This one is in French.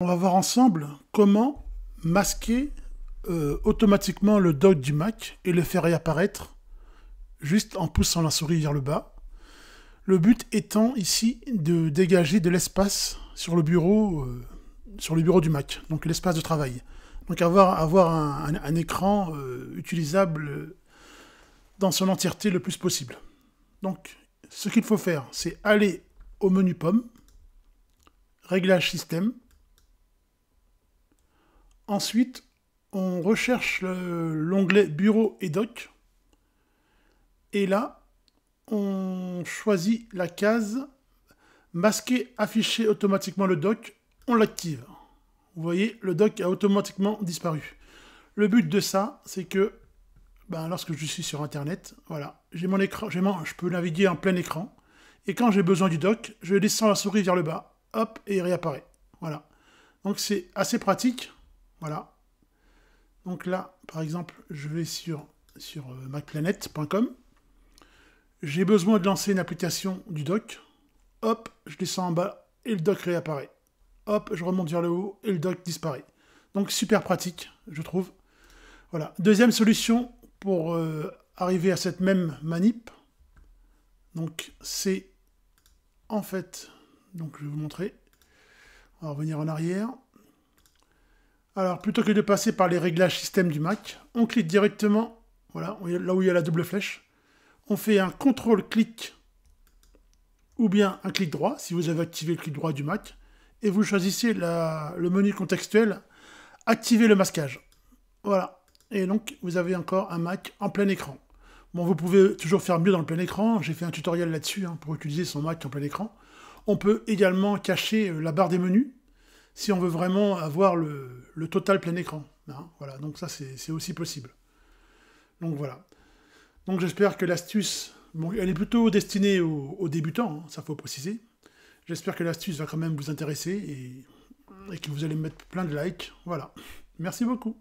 On va voir ensemble comment masquer euh, automatiquement le dock du Mac et le faire réapparaître juste en poussant la souris vers le bas. Le but étant ici de dégager de l'espace sur le bureau euh, sur le bureau du Mac, donc l'espace de travail. Donc avoir, un, écran euh, utilisable dans son entièreté le plus possible. Donc ce qu'il faut faire, c'est aller au menu pomme, réglage système, Ensuite, on recherche l'onglet Bureau et Doc. Et là, on choisit la case Masquer, afficher automatiquement le doc. On l'active. Vous voyez, le doc a automatiquement disparu. Le but de ça, c'est que ben, lorsque je suis sur Internet, voilà, j'ai mon écran, je peux naviguer en plein écran. Et quand j'ai besoin du doc, je descends la souris vers le bas, hop, et il réapparaît. Voilà. Donc c'est assez pratique. Voilà. Donc là, par exemple, je vais sur, sur euh, macplanet.com. J'ai besoin de lancer une application du dock. Hop, je descends en bas et le dock réapparaît. Hop, je remonte vers le haut et le dock disparaît. Donc super pratique, je trouve. Voilà. Deuxième solution pour euh, arriver à cette même manip. Donc c'est en fait, donc je vais vous montrer. On va revenir en arrière. Alors, plutôt que de passer par les réglages système du Mac, on clique directement, voilà, là où il y a la double flèche. On fait un CTRL-clic ou bien un clic droit, si vous avez activé le clic droit du Mac, et vous choisissez le menu contextuel « Activer le masquage ». Voilà. Et donc, vous avez encore un Mac en plein écran. Bon, vous pouvez toujours faire mieux dans le plein écran. J'ai fait un tutoriel là-dessus hein, pour utiliser son Mac en plein écran. On peut également cacher euh, la barre des menus si on veut vraiment avoir le, total plein écran. Hein, voilà, donc ça c'est aussi possible. Donc voilà. Donc j'espère que l'astuce, bon, elle est plutôt destinée aux, débutants, hein, ça faut préciser. J'espère que l'astuce va quand même vous intéresser et, que vous allez mettre plein de likes. Voilà. Merci beaucoup.